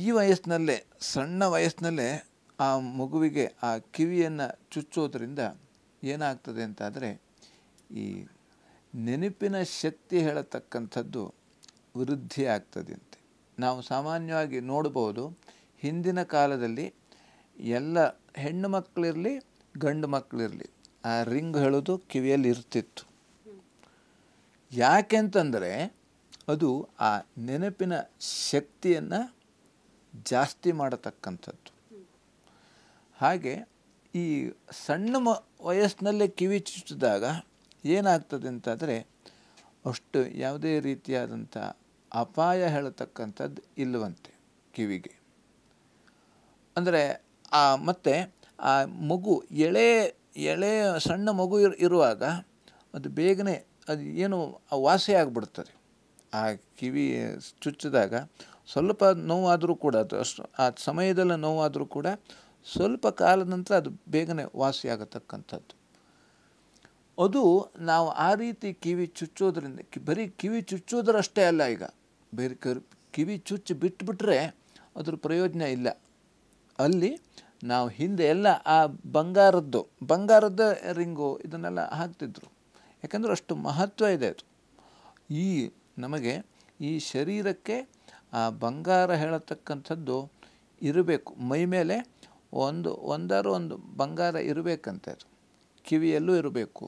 ಈ ವಯಸ್ಸಿನಲ್ಲೇ ಸಣ್ಣ ವಯಸ್ಸಿನಲ್ಲೇ ಆ ಮಗುವಿಗೆ ಆ ಕಿವಿಯನ್ನು ಚುಚ್ಚೋದ್ರಿಂದ ಏನಾಗ್ತದೆ ಅಂತಾದರೆ ಈ ನೆನಪಿನ ಶಕ್ತಿ ಹೇಳತಕ್ಕಂಥದ್ದು ವೃದ್ಧಿ ಆಗ್ತದೆ ಅಂತೆ ನಾವು ಸಾಮಾನ್ಯವಾಗಿ ನೋಡಬಹುದು ಹಿಂದಿನ ಕಾಲದಲ್ಲಿ ಎಲ್ಲ ಹೆಣ್ಣು ಮಕ್ಕಳಿರಲಿ ಗಂಡು ಮಕ್ಕಳಿರಲಿ ಆ ರಿಂಗ್ ಹೇಳೋದು ಕಿವಿಯಲ್ಲಿ ಇರ್ತಿತ್ತು ಯಾಕೆಂತಂದರೆ ಅದು ಆ ನೆನಪಿನ ಶಕ್ತಿಯನ್ನು ಜಾಸ್ತಿ ಮಾಡತಕ್ಕಂಥದ್ದು ಹಾಗೆ ಈ ಸಣ್ಣ ಮ ವಯಸ್ಸಿನಲ್ಲೇ ಕಿವಿ ಚುಚ್ಚಿದಾಗ ಏನಾಗ್ತದೆ ಅಂತಾದರೆ ಅಷ್ಟು ಯಾವುದೇ ರೀತಿಯಾದಂಥ ಅಪಾಯ ಹೇಳತಕ್ಕಂಥದ್ದು ಇಲ್ಲವಂತೆ ಕಿವಿಗೆ ಅಂದರೆ ಆ ಮತ್ತು ಆ ಮಗು ಎಳೆ ಎಳೆ ಸಣ್ಣ ಮಗು ಇರುವಾಗ ಅದು ಬೇಗನೆ ಅದು ಏನು ವಾಸಿ ಆ ಕಿವಿ ಚುಚ್ಚಿದಾಗ ಸ್ವಲ್ಪ ನೋವಾದರೂ ಕೂಡ ಅದು ಅಷ್ಟು ಆ ಸಮಯದಲ್ಲಿ ನೋವಾದರೂ ಕೂಡ ಸ್ವಲ್ಪ ಕಾಲ ನಂತರ ಅದು ಬೇಗನೆ ವಾಸಿಯಾಗತಕ್ಕಂಥದ್ದು ಅದು ನಾವು ಆ ರೀತಿ ಕಿವಿ ಚುಚ್ಚೋದ್ರಿಂದ ಬರೀ ಕಿವಿ ಚುಚ್ಚೋದ್ರಷ್ಟೇ ಅಲ್ಲ ಈಗ ಬೇರೆ ಕಿವಿ ಚುಚ್ಚಿ ಬಿಟ್ಟುಬಿಟ್ರೆ ಅದ್ರ ಪ್ರಯೋಜನ ಇಲ್ಲ ಅಲ್ಲಿ ನಾವು ಹಿಂದೆ ಎಲ್ಲ ಆ ಬಂಗಾರದ್ದು ಬಂಗಾರದ ರಿಂಗು ಇದನ್ನೆಲ್ಲ ಹಾಕ್ತಿದ್ರು ಯಾಕಂದ್ರೆ ಅಷ್ಟು ಮಹತ್ವ ಇದೆ ಅದು ಈ ನಮಗೆ ಈ ಶರೀರಕ್ಕೆ ಆ ಬಂಗಾರ ಹೇಳತಕ್ಕಂಥದ್ದು ಇರಬೇಕು ಮೈ ಮೇಲೆ ಒಂದು ಒಂದಾದ್ರು ಒಂದು ಬಂಗಾರ ಇರಬೇಕಂತೆ ಕಿವಿಯಲ್ಲೂ ಇರಬೇಕು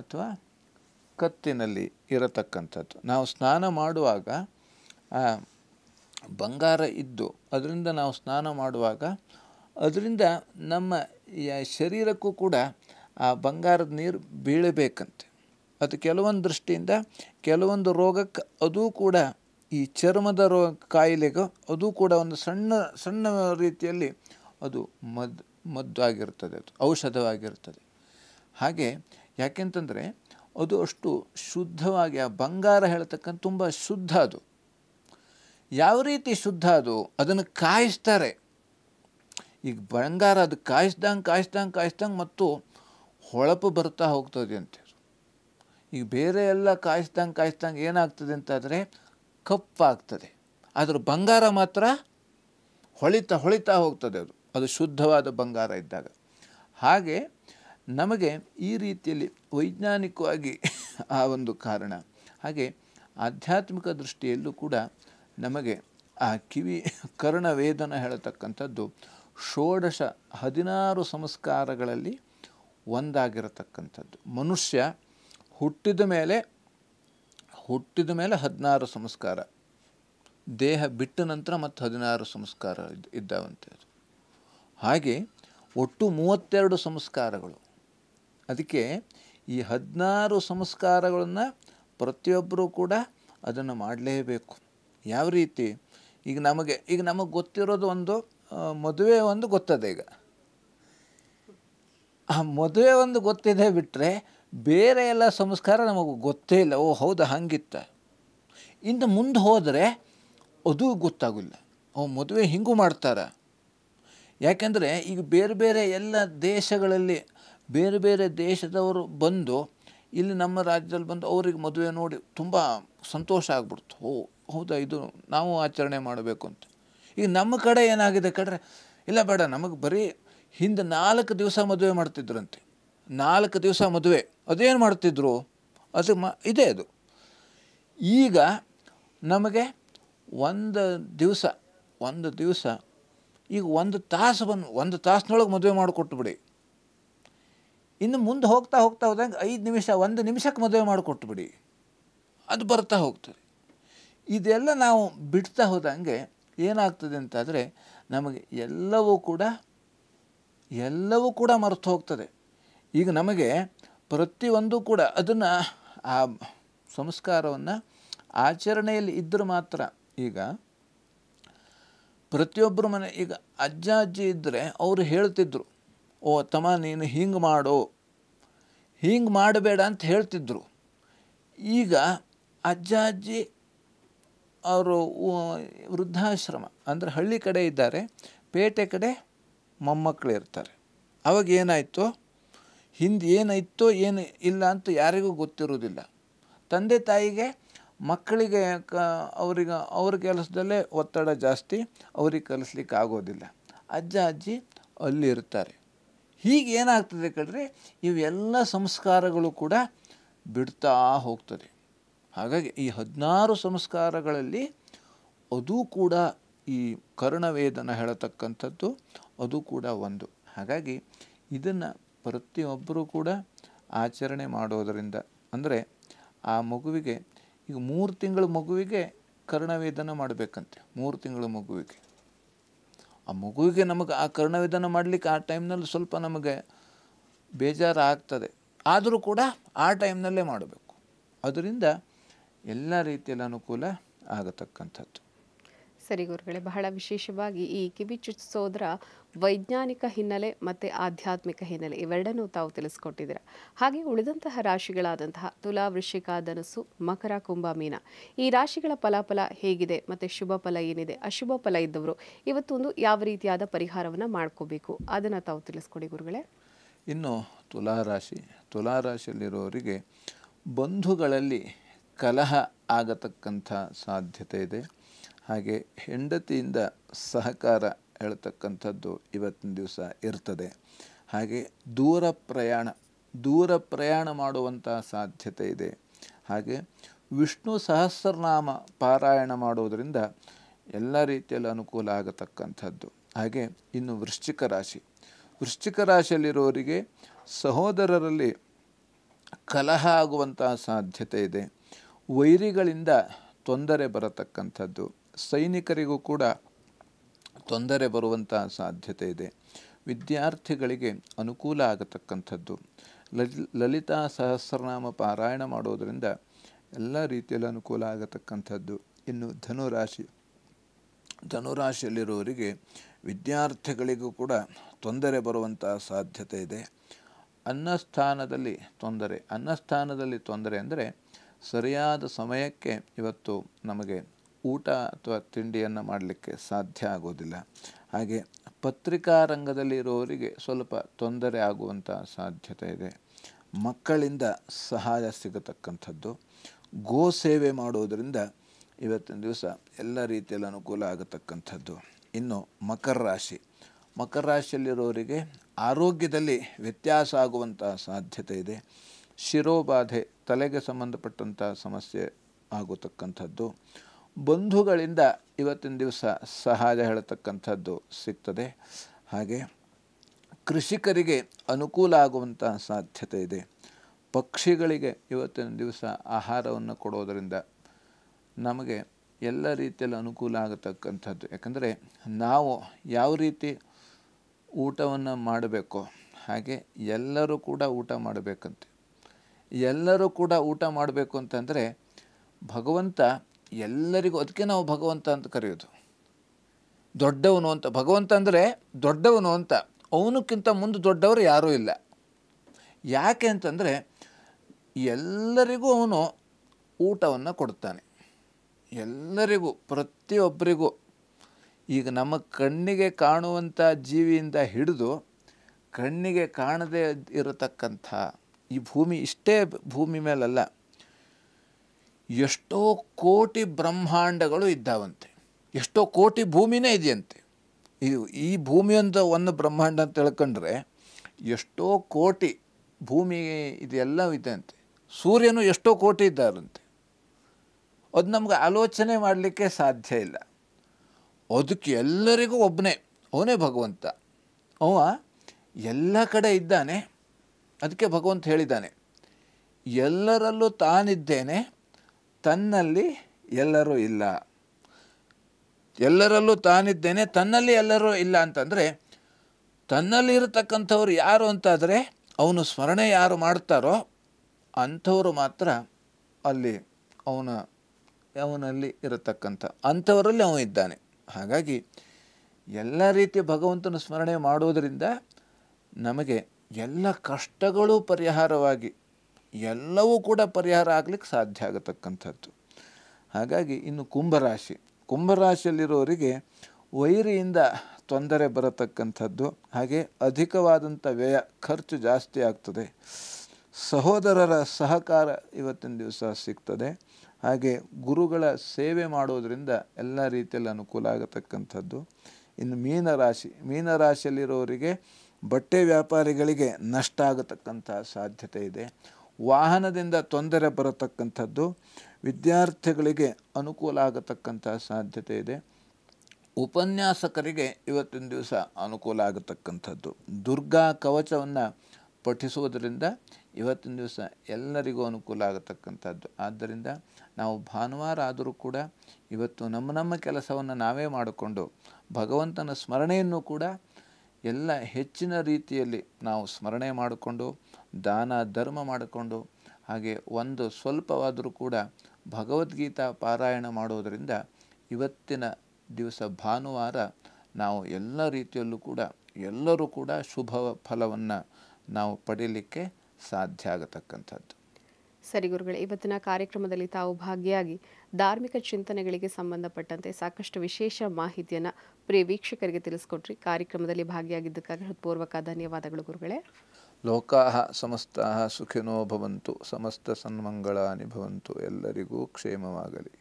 ಅಥವಾ ಕತ್ತಿನಲ್ಲಿ ಇರತಕ್ಕಂಥದ್ದು ನಾವು ಸ್ನಾನ ಮಾಡುವಾಗ ಬಂಗಾರ ಇದ್ದು ಅದರಿಂದ ನಾವು ಸ್ನಾನ ಮಾಡುವಾಗ ಅದರಿಂದ ನಮ್ಮ ಶರೀರಕ್ಕೂ ಕೂಡ ಆ ಬಂಗಾರದ ನೀರು ಬೀಳಬೇಕಂತೆ ಅದು ಕೆಲವೊಂದು ದೃಷ್ಟಿಯಿಂದ ಕೆಲವೊಂದು ರೋಗಕ್ಕೆ ಅದೂ ಕೂಡ ಈ ಚರ್ಮದ ರೋಗ ಕಾಯಿಲೆಗೂ ಅದು ಕೂಡ ಒಂದು ಸಣ್ಣ ಸಣ್ಣ ರೀತಿಯಲ್ಲಿ ಅದು ಮದ್ ಆಗಿರ್ತದೆ ಅದು ಔಷಧವಾಗಿರ್ತದೆ ಹಾಗೆ ಯಾಕೆಂತಂದರೆ ಅದು ಅಷ್ಟು ಶುದ್ಧವಾಗಿ ಆ ಬಂಗಾರ ಹೇಳ್ತಕ್ಕಂಥ ತುಂಬ ಶುದ್ಧ ಅದು ಯಾವ ರೀತಿ ಶುದ್ಧ ಅದು ಅದನ್ನು ಕಾಯಿಸ್ತಾರೆ ಈಗ ಬಂಗಾರ ಅದು ಕಾಯಿಸ್ದಂಗೆ ಕಾಯಿಸ್ದಂಗೆ ಕಾಯಿಸ್ದಂಗೆ ಮತ್ತು ಹೊಳಪು ಬರ್ತಾ ಹೋಗ್ತದೆ ಅಂತೆ ಈ ಬೇರೆ ಎಲ್ಲ ಕಾಯಿಸ್ದಂಗೆ ಕಾಯಿಸ್ದಂಗೆ ಏನಾಗ್ತದೆ ಅಂತಾದರೆ ಕಪ್ಪಾಗ್ತದೆ ಆದರೆ ಬಂಗಾರ ಮಾತ್ರ ಹೊಳಿತಾ ಹೊಳಿತಾ ಹೋಗ್ತದೆ ಅದು ಅದು ಶುದ್ಧವಾದ ಬಂಗಾರ ಇದ್ದಾಗ ಹಾಗೆ ನಮಗೆ ಈ ರೀತಿಯಲ್ಲಿ ವೈಜ್ಞಾನಿಕವಾಗಿ ಆ ಒಂದು ಕಾರಣ ಹಾಗೆ ಆಧ್ಯಾತ್ಮಿಕ ದೃಷ್ಟಿಯಲ್ಲೂ ಕೂಡ ನಮಗೆ ಆ ಕಿವಿ ವೇದನ ಹೇಳತಕ್ಕಂಥದ್ದು ಷೋಡಶ ಹದಿನಾರು ಸಂಸ್ಕಾರಗಳಲ್ಲಿ ಒಂದಾಗಿರತಕ್ಕಂಥದ್ದು ಮನುಷ್ಯ ಹುಟ್ಟಿದ ಮೇಲೆ ಹುಟ್ಟಿದ ಮೇಲೆ ಹದಿನಾರು ಸಂಸ್ಕಾರ ದೇಹ ಬಿಟ್ಟ ನಂತರ ಮತ್ತು ಹದಿನಾರು ಸಂಸ್ಕಾರ ಇದ್ದ ಇದ್ದಾವಂತೆ ಹಾಗೆ ಒಟ್ಟು ಮೂವತ್ತೆರಡು ಸಂಸ್ಕಾರಗಳು ಅದಕ್ಕೆ ಈ ಹದಿನಾರು ಸಂಸ್ಕಾರಗಳನ್ನು ಪ್ರತಿಯೊಬ್ಬರೂ ಕೂಡ ಅದನ್ನು ಮಾಡಲೇಬೇಕು ಯಾವ ರೀತಿ ಈಗ ನಮಗೆ ಈಗ ನಮಗೆ ಗೊತ್ತಿರೋದು ಒಂದು ಮದುವೆ ಒಂದು ಗೊತ್ತದೆ ಈಗ ಆ ಮದುವೆ ಒಂದು ಗೊತ್ತಿದೆ ಬಿಟ್ಟರೆ ಬೇರೆ ಎಲ್ಲ ಸಂಸ್ಕಾರ ನಮಗೆ ಗೊತ್ತೇ ಇಲ್ಲ ಓ ಹೌದಾ ಹಂಗಿತ್ತ ಇಂದು ಮುಂದೆ ಹೋದರೆ ಅದು ಗೊತ್ತಾಗಿಲ್ಲ ಓ ಮದುವೆ ಹಿಂಗೂ ಮಾಡ್ತಾರೆ ಯಾಕೆಂದರೆ ಈಗ ಬೇರೆ ಬೇರೆ ಎಲ್ಲ ದೇಶಗಳಲ್ಲಿ ಬೇರೆ ಬೇರೆ ದೇಶದವರು ಬಂದು ಇಲ್ಲಿ ನಮ್ಮ ರಾಜ್ಯದಲ್ಲಿ ಬಂದು ಅವ್ರಿಗೆ ಮದುವೆ ನೋಡಿ ತುಂಬ ಸಂತೋಷ ಆಗ್ಬಿಡ್ತು ಓ ಹೌದಾ ಇದು ನಾವು ಆಚರಣೆ ಮಾಡಬೇಕು ಅಂತ ಈಗ ನಮ್ಮ ಕಡೆ ಏನಾಗಿದೆ ಕಡ್ರೆ ಇಲ್ಲ ಬೇಡ ನಮಗೆ ಬರೀ ಹಿಂದೆ ನಾಲ್ಕು ದಿವಸ ಮದುವೆ ಮಾಡ್ತಿದ್ರಂತೆ ನಾಲ್ಕು ದಿವಸ ಮದುವೆ ಅದೇನು ಮಾಡ್ತಿದ್ರು ಅದು ಮ ಇದೆ ಅದು ಈಗ ನಮಗೆ ಒಂದು ದಿವಸ ಒಂದು ದಿವಸ ಈಗ ಒಂದು ತಾಸು ಬಂದು ಒಂದು ತಾಸಿನೊಳಗೆ ಮದುವೆ ಬಿಡಿ ಇನ್ನು ಮುಂದೆ ಹೋಗ್ತಾ ಹೋಗ್ತಾ ಹೋದಂಗೆ ಐದು ನಿಮಿಷ ಒಂದು ನಿಮಿಷಕ್ಕೆ ಮದುವೆ ಬಿಡಿ ಅದು ಬರ್ತಾ ಹೋಗ್ತದೆ ಇದೆಲ್ಲ ನಾವು ಬಿಡ್ತಾ ಹೋದಂಗೆ ಏನಾಗ್ತದೆ ಅಂತಾದರೆ ನಮಗೆ ಎಲ್ಲವೂ ಕೂಡ ಎಲ್ಲವೂ ಕೂಡ ಮರೆತು ಹೋಗ್ತದೆ ಈಗ ನಮಗೆ ಪ್ರತಿಯೊಂದು ಕೂಡ ಅದನ್ನು ಆ ಸಂಸ್ಕಾರವನ್ನು ಆಚರಣೆಯಲ್ಲಿ ಇದ್ದರೆ ಮಾತ್ರ ಈಗ ಪ್ರತಿಯೊಬ್ಬರ ಮನೆ ಈಗ ಅಜ್ಜ ಅಜ್ಜಿ ಇದ್ದರೆ ಅವರು ಹೇಳ್ತಿದ್ರು ಓ ತಮ್ಮ ನೀನು ಹಿಂಗೆ ಮಾಡು ಹಿಂಗೆ ಮಾಡಬೇಡ ಅಂತ ಹೇಳ್ತಿದ್ರು ಈಗ ಅಜ್ಜ ಅಜ್ಜಿ ಅವರು ವೃದ್ಧಾಶ್ರಮ ಅಂದರೆ ಹಳ್ಳಿ ಕಡೆ ಇದ್ದಾರೆ ಪೇಟೆ ಕಡೆ ಮೊಮ್ಮಕ್ಕಳು ಇರ್ತಾರೆ ಅವಾಗ ಏನಾಯಿತು ಹಿಂದೆ ಏನಾಯಿತೋ ಏನು ಇಲ್ಲ ಅಂತ ಯಾರಿಗೂ ಗೊತ್ತಿರೋದಿಲ್ಲ ತಂದೆ ತಾಯಿಗೆ ಮಕ್ಕಳಿಗೆ ಕ ಅವರಿಗೆ ಅವ್ರ ಕೆಲಸದಲ್ಲೇ ಒತ್ತಡ ಜಾಸ್ತಿ ಅವ್ರಿಗೆ ಕಲಿಸ್ಲಿಕ್ಕೆ ಆಗೋದಿಲ್ಲ ಅಜ್ಜ ಅಜ್ಜಿ ಅಲ್ಲಿರ್ತಾರೆ ಹೀಗೆ ಏನಾಗ್ತದೆ ಕಡ್ರಿ ಇವೆಲ್ಲ ಸಂಸ್ಕಾರಗಳು ಕೂಡ ಬಿಡ್ತಾ ಹೋಗ್ತದೆ ಹಾಗಾಗಿ ಈ ಹದಿನಾರು ಸಂಸ್ಕಾರಗಳಲ್ಲಿ ಅದೂ ಕೂಡ ಈ ಕರ್ಣವೇದನ ಹೇಳತಕ್ಕಂಥದ್ದು ಅದು ಕೂಡ ಒಂದು ಹಾಗಾಗಿ ಇದನ್ನು ಪ್ರತಿಯೊಬ್ಬರೂ ಕೂಡ ಆಚರಣೆ ಮಾಡೋದರಿಂದ ಅಂದರೆ ಆ ಮಗುವಿಗೆ ಈಗ ಮೂರು ತಿಂಗಳ ಮಗುವಿಗೆ ಕರ್ಣವೇದನ ಮಾಡಬೇಕಂತೆ ಮೂರು ತಿಂಗಳ ಮಗುವಿಗೆ ಆ ಮಗುವಿಗೆ ನಮಗೆ ಆ ಕರ್ಣವೇದನ ಮಾಡಲಿಕ್ಕೆ ಆ ಟೈಮ್ನಲ್ಲಿ ಸ್ವಲ್ಪ ನಮಗೆ ಬೇಜಾರು ಆಗ್ತದೆ ಆದರೂ ಕೂಡ ಆ ಟೈಮ್ನಲ್ಲೇ ಮಾಡಬೇಕು ಅದರಿಂದ ಎಲ್ಲ ರೀತಿಯಲ್ಲಿ ಅನುಕೂಲ ಆಗತಕ್ಕಂಥದ್ದು ಸರಿ ಗುರುಗಳೇ ಬಹಳ ವಿಶೇಷವಾಗಿ ಈ ಚುಚ್ಚಿಸೋದ್ರ ವೈಜ್ಞಾನಿಕ ಹಿನ್ನೆಲೆ ಮತ್ತು ಆಧ್ಯಾತ್ಮಿಕ ಹಿನ್ನೆಲೆ ಇವೆರಡನ್ನೂ ತಾವು ತಿಳಿಸ್ಕೊಟ್ಟಿದ್ದೀರ ಹಾಗೆ ಉಳಿದಂತಹ ರಾಶಿಗಳಾದಂತಹ ತುಲಾ ವೃಶ್ಚಿಕ ಧನಸ್ಸು ಮಕರ ಕುಂಭ ಮೀನ ಈ ರಾಶಿಗಳ ಫಲಾಫಲ ಹೇಗಿದೆ ಮತ್ತು ಶುಭ ಫಲ ಏನಿದೆ ಅಶುಭ ಫಲ ಇದ್ದವರು ಇವತ್ತೊಂದು ಯಾವ ರೀತಿಯಾದ ಪರಿಹಾರವನ್ನು ಮಾಡ್ಕೋಬೇಕು ಅದನ್ನು ತಾವು ತಿಳಿಸ್ಕೊಡಿ ಗುರುಗಳೇ ಇನ್ನು ತುಲಾ ರಾಶಿ ತುಲಾ ರಾಶಿಯಲ್ಲಿರೋರಿಗೆ ಬಂಧುಗಳಲ್ಲಿ ಕಲಹ ಆಗತಕ್ಕಂಥ ಸಾಧ್ಯತೆ ಇದೆ ಹಾಗೆ ಹೆಂಡತಿಯಿಂದ ಸಹಕಾರ ಹೇಳ್ತಕ್ಕಂಥದ್ದು ಇವತ್ತಿನ ದಿವಸ ಇರ್ತದೆ ಹಾಗೆ ದೂರ ಪ್ರಯಾಣ ದೂರ ಪ್ರಯಾಣ ಮಾಡುವಂಥ ಸಾಧ್ಯತೆ ಇದೆ ಹಾಗೆ ವಿಷ್ಣು ಸಹಸ್ರನಾಮ ಪಾರಾಯಣ ಮಾಡೋದರಿಂದ ಎಲ್ಲ ರೀತಿಯಲ್ಲಿ ಅನುಕೂಲ ಆಗತಕ್ಕಂಥದ್ದು ಹಾಗೆ ಇನ್ನು ವೃಶ್ಚಿಕ ರಾಶಿ ವೃಶ್ಚಿಕ ರಾಶಿಯಲ್ಲಿರೋರಿಗೆ ಸಹೋದರರಲ್ಲಿ ಕಲಹ ಆಗುವಂತಹ ಸಾಧ್ಯತೆ ಇದೆ ವೈರಿಗಳಿಂದ ತೊಂದರೆ ಬರತಕ್ಕಂಥದ್ದು ಸೈನಿಕರಿಗೂ ಕೂಡ ತೊಂದರೆ ಬರುವಂಥ ಸಾಧ್ಯತೆ ಇದೆ ವಿದ್ಯಾರ್ಥಿಗಳಿಗೆ ಅನುಕೂಲ ಆಗತಕ್ಕಂಥದ್ದು ಲಲಿತಾ ಸಹಸ್ರನಾಮ ಪಾರಾಯಣ ಮಾಡೋದರಿಂದ ಎಲ್ಲ ರೀತಿಯಲ್ಲಿ ಅನುಕೂಲ ಆಗತಕ್ಕಂಥದ್ದು ಇನ್ನು ಧನುರಾಶಿ ಧನುರಾಶಿಯಲ್ಲಿರುವವರಿಗೆ ವಿದ್ಯಾರ್ಥಿಗಳಿಗೂ ಕೂಡ ತೊಂದರೆ ಬರುವಂಥ ಸಾಧ್ಯತೆ ಇದೆ ಅನ್ನಸ್ಥಾನದಲ್ಲಿ ತೊಂದರೆ ಅನ್ನಸ್ಥಾನದಲ್ಲಿ ತೊಂದರೆ ಅಂದರೆ ಸರಿಯಾದ ಸಮಯಕ್ಕೆ ಇವತ್ತು ನಮಗೆ ಊಟ ಅಥವಾ ತಿಂಡಿಯನ್ನು ಮಾಡಲಿಕ್ಕೆ ಸಾಧ್ಯ ಆಗೋದಿಲ್ಲ ಹಾಗೆ ಪತ್ರಿಕಾ ರಂಗದಲ್ಲಿ ಇರುವವರಿಗೆ ಸ್ವಲ್ಪ ತೊಂದರೆ ಆಗುವಂಥ ಸಾಧ್ಯತೆ ಇದೆ ಮಕ್ಕಳಿಂದ ಸಹಾಯ ಸಿಗತಕ್ಕಂಥದ್ದು ಗೋ ಸೇವೆ ಮಾಡುವುದರಿಂದ ಇವತ್ತಿನ ದಿವಸ ಎಲ್ಲ ರೀತಿಯಲ್ಲಿ ಅನುಕೂಲ ಆಗತಕ್ಕಂಥದ್ದು ಇನ್ನು ಮಕರ ರಾಶಿ ಮಕರ ರಾಶಿಯಲ್ಲಿರೋರಿಗೆ ಆರೋಗ್ಯದಲ್ಲಿ ವ್ಯತ್ಯಾಸ ಆಗುವಂಥ ಸಾಧ್ಯತೆ ಇದೆ ಶಿರೋಬಾಧೆ ತಲೆಗೆ ಸಂಬಂಧಪಟ್ಟಂಥ ಸಮಸ್ಯೆ ಆಗತಕ್ಕಂಥದ್ದು ಬಂಧುಗಳಿಂದ ಇವತ್ತಿನ ದಿವಸ ಸಹಾಯ ಹೇಳತಕ್ಕಂಥದ್ದು ಸಿಗ್ತದೆ ಹಾಗೆ ಕೃಷಿಕರಿಗೆ ಅನುಕೂಲ ಆಗುವಂಥ ಸಾಧ್ಯತೆ ಇದೆ ಪಕ್ಷಿಗಳಿಗೆ ಇವತ್ತಿನ ದಿವಸ ಆಹಾರವನ್ನು ಕೊಡೋದರಿಂದ ನಮಗೆ ಎಲ್ಲ ರೀತಿಯಲ್ಲಿ ಅನುಕೂಲ ಆಗತಕ್ಕಂಥದ್ದು ಯಾಕಂದರೆ ನಾವು ಯಾವ ರೀತಿ ಊಟವನ್ನು ಮಾಡಬೇಕೋ ಹಾಗೆ ಎಲ್ಲರೂ ಕೂಡ ಊಟ ಮಾಡಬೇಕಂತೆ ಎಲ್ಲರೂ ಕೂಡ ಊಟ ಮಾಡಬೇಕು ಅಂತಂದರೆ ಭಗವಂತ ಎಲ್ಲರಿಗೂ ಅದಕ್ಕೆ ನಾವು ಭಗವಂತ ಅಂತ ಕರೆಯೋದು ದೊಡ್ಡವನು ಅಂತ ಭಗವಂತ ಅಂದರೆ ದೊಡ್ಡವನು ಅಂತ ಅವನಕ್ಕಿಂತ ಮುಂದೆ ದೊಡ್ಡವರು ಯಾರೂ ಇಲ್ಲ ಯಾಕೆ ಅಂತಂದರೆ ಎಲ್ಲರಿಗೂ ಅವನು ಊಟವನ್ನು ಕೊಡ್ತಾನೆ ಎಲ್ಲರಿಗೂ ಪ್ರತಿಯೊಬ್ಬರಿಗೂ ಈಗ ನಮ್ಮ ಕಣ್ಣಿಗೆ ಕಾಣುವಂಥ ಜೀವಿಯಿಂದ ಹಿಡಿದು ಕಣ್ಣಿಗೆ ಕಾಣದೇ ಇರತಕ್ಕಂಥ ಈ ಭೂಮಿ ಇಷ್ಟೇ ಭೂಮಿ ಮೇಲಲ್ಲ ಎಷ್ಟೋ ಕೋಟಿ ಬ್ರಹ್ಮಾಂಡಗಳು ಇದ್ದಾವಂತೆ ಎಷ್ಟೋ ಕೋಟಿ ಭೂಮಿನೇ ಇದೆಯಂತೆ ಇದು ಈ ಭೂಮಿಯೊಂದು ಒಂದು ಬ್ರಹ್ಮಾಂಡ ಅಂತ ತಿಳ್ಕೊಂಡ್ರೆ ಎಷ್ಟೋ ಕೋಟಿ ಭೂಮಿ ಇದೆಲ್ಲ ಇದೆಯಂತೆ ಸೂರ್ಯನು ಎಷ್ಟೋ ಕೋಟಿ ಇದ್ದಾರಂತೆ ಅದು ನಮ್ಗೆ ಆಲೋಚನೆ ಮಾಡಲಿಕ್ಕೆ ಸಾಧ್ಯ ಇಲ್ಲ ಅದಕ್ಕೆ ಎಲ್ಲರಿಗೂ ಒಬ್ಬನೇ ಅವನೇ ಭಗವಂತ ಅವ ಎಲ್ಲ ಕಡೆ ಇದ್ದಾನೆ ಅದಕ್ಕೆ ಭಗವಂತ ಹೇಳಿದ್ದಾನೆ ಎಲ್ಲರಲ್ಲೂ ತಾನಿದ್ದೇನೆ ತನ್ನಲ್ಲಿ ಎಲ್ಲರೂ ಇಲ್ಲ ಎಲ್ಲರಲ್ಲೂ ತಾನಿದ್ದೇನೆ ತನ್ನಲ್ಲಿ ಎಲ್ಲರೂ ಇಲ್ಲ ಅಂತಂದರೆ ಇರತಕ್ಕಂಥವ್ರು ಯಾರು ಅಂತಾದರೆ ಅವನು ಸ್ಮರಣೆ ಯಾರು ಮಾಡ್ತಾರೋ ಅಂಥವರು ಮಾತ್ರ ಅಲ್ಲಿ ಅವನ ಅವನಲ್ಲಿ ಇರತಕ್ಕಂಥ ಅಂಥವರಲ್ಲಿ ಅವನು ಇದ್ದಾನೆ ಹಾಗಾಗಿ ಎಲ್ಲ ರೀತಿಯ ಭಗವಂತನ ಸ್ಮರಣೆ ಮಾಡೋದರಿಂದ ನಮಗೆ ಎಲ್ಲ ಕಷ್ಟಗಳು ಪರಿಹಾರವಾಗಿ ಎಲ್ಲವೂ ಕೂಡ ಪರಿಹಾರ ಆಗ್ಲಿಕ್ಕೆ ಸಾಧ್ಯ ಆಗತಕ್ಕಂಥದ್ದು ಹಾಗಾಗಿ ಇನ್ನು ಕುಂಭರಾಶಿ ಕುಂಭರಾಶಿಯಲ್ಲಿರೋರಿಗೆ ವೈರಿಯಿಂದ ತೊಂದರೆ ಬರತಕ್ಕಂಥದ್ದು ಹಾಗೆ ಅಧಿಕವಾದಂಥ ವ್ಯಯ ಖರ್ಚು ಜಾಸ್ತಿ ಆಗ್ತದೆ ಸಹೋದರರ ಸಹಕಾರ ಇವತ್ತಿನ ದಿವಸ ಸಿಗ್ತದೆ ಹಾಗೆ ಗುರುಗಳ ಸೇವೆ ಮಾಡೋದರಿಂದ ಎಲ್ಲ ರೀತಿಯಲ್ಲಿ ಅನುಕೂಲ ಆಗತಕ್ಕಂಥದ್ದು ಇನ್ನು ಮೀನರಾಶಿ ಮೀನರಾಶಿಯಲ್ಲಿರೋರಿಗೆ ಬಟ್ಟೆ ವ್ಯಾಪಾರಿಗಳಿಗೆ ನಷ್ಟ ಆಗತಕ್ಕಂಥ ಸಾಧ್ಯತೆ ಇದೆ ವಾಹನದಿಂದ ತೊಂದರೆ ಬರತಕ್ಕಂಥದ್ದು ವಿದ್ಯಾರ್ಥಿಗಳಿಗೆ ಅನುಕೂಲ ಆಗತಕ್ಕಂಥ ಸಾಧ್ಯತೆ ಇದೆ ಉಪನ್ಯಾಸಕರಿಗೆ ಇವತ್ತಿನ ದಿವಸ ಅನುಕೂಲ ಆಗತಕ್ಕಂಥದ್ದು ದುರ್ಗಾ ಕವಚವನ್ನು ಪಠಿಸುವುದರಿಂದ ಇವತ್ತಿನ ದಿವಸ ಎಲ್ಲರಿಗೂ ಅನುಕೂಲ ಆಗತಕ್ಕಂಥದ್ದು ಆದ್ದರಿಂದ ನಾವು ಭಾನುವಾರ ಆದರೂ ಕೂಡ ಇವತ್ತು ನಮ್ಮ ನಮ್ಮ ಕೆಲಸವನ್ನು ನಾವೇ ಮಾಡಿಕೊಂಡು ಭಗವಂತನ ಸ್ಮರಣೆಯನ್ನು ಕೂಡ ಎಲ್ಲ ಹೆಚ್ಚಿನ ರೀತಿಯಲ್ಲಿ ನಾವು ಸ್ಮರಣೆ ಮಾಡಿಕೊಂಡು ದಾನ ಧರ್ಮ ಮಾಡಿಕೊಂಡು ಹಾಗೆ ಒಂದು ಸ್ವಲ್ಪವಾದರೂ ಕೂಡ ಭಗವದ್ಗೀತಾ ಪಾರಾಯಣ ಮಾಡೋದರಿಂದ ಇವತ್ತಿನ ದಿವಸ ಭಾನುವಾರ ನಾವು ಎಲ್ಲ ರೀತಿಯಲ್ಲೂ ಕೂಡ ಎಲ್ಲರೂ ಕೂಡ ಶುಭ ಫಲವನ್ನು ನಾವು ಪಡೀಲಿಕ್ಕೆ ಸಾಧ್ಯ ಆಗತಕ್ಕಂಥದ್ದು ಸರಿ ಗುರುಗಳೇ ಇವತ್ತಿನ ಕಾರ್ಯಕ್ರಮದಲ್ಲಿ ತಾವು ಭಾಗಿಯಾಗಿ ಧಾರ್ಮಿಕ ಚಿಂತನೆಗಳಿಗೆ ಸಂಬಂಧಪಟ್ಟಂತೆ ಸಾಕಷ್ಟು ವಿಶೇಷ ಮಾಹಿತಿಯನ್ನು ಪ್ರಿಯ ವೀಕ್ಷಕರಿಗೆ ತಿಳಿಸ್ಕೊಟ್ರಿ ಕಾರ್ಯಕ್ರಮದಲ್ಲಿ ಭಾಗಿಯಾಗಿದ್ದಕ್ಕಾಗಿ ಹೃತ್ಪೂರ್ವಕ ಧನ್ಯವಾದಗಳು ಗುರುಗಳೇ ಲೋಕಾ ಸಮಸ್ತ ಸುಖಿನೋ ಸಮಸ್ತ ಸನ್ಮಂಗಳಾನಿ ಭವಂತು ಎಲ್ಲರಿಗೂ ಕ್ಷೇಮವಾಗಲಿ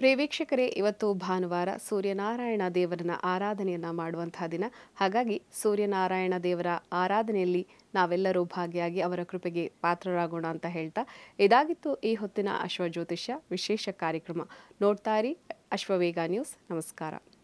ಪ್ರೇವೇಕ್ಷಕರೇ ಇವತ್ತು ಭಾನುವಾರ ಸೂರ್ಯನಾರಾಯಣ ದೇವರನ್ನ ಆರಾಧನೆಯನ್ನು ಮಾಡುವಂತಹ ದಿನ ಹಾಗಾಗಿ ಸೂರ್ಯನಾರಾಯಣ ದೇವರ ಆರಾಧನೆಯಲ್ಲಿ ನಾವೆಲ್ಲರೂ ಭಾಗಿಯಾಗಿ ಅವರ ಕೃಪೆಗೆ ಪಾತ್ರರಾಗೋಣ ಅಂತ ಹೇಳ್ತಾ ಇದಾಗಿತ್ತು ಈ ಹೊತ್ತಿನ ಅಶ್ವಜ್ಯೋತಿಷ್ಯ ವಿಶೇಷ ಕಾರ್ಯಕ್ರಮ ನೋಡ್ತಾ ಇರಿ ಅಶ್ವವೇಗ ನ್ಯೂಸ್ ನಮಸ್ಕಾರ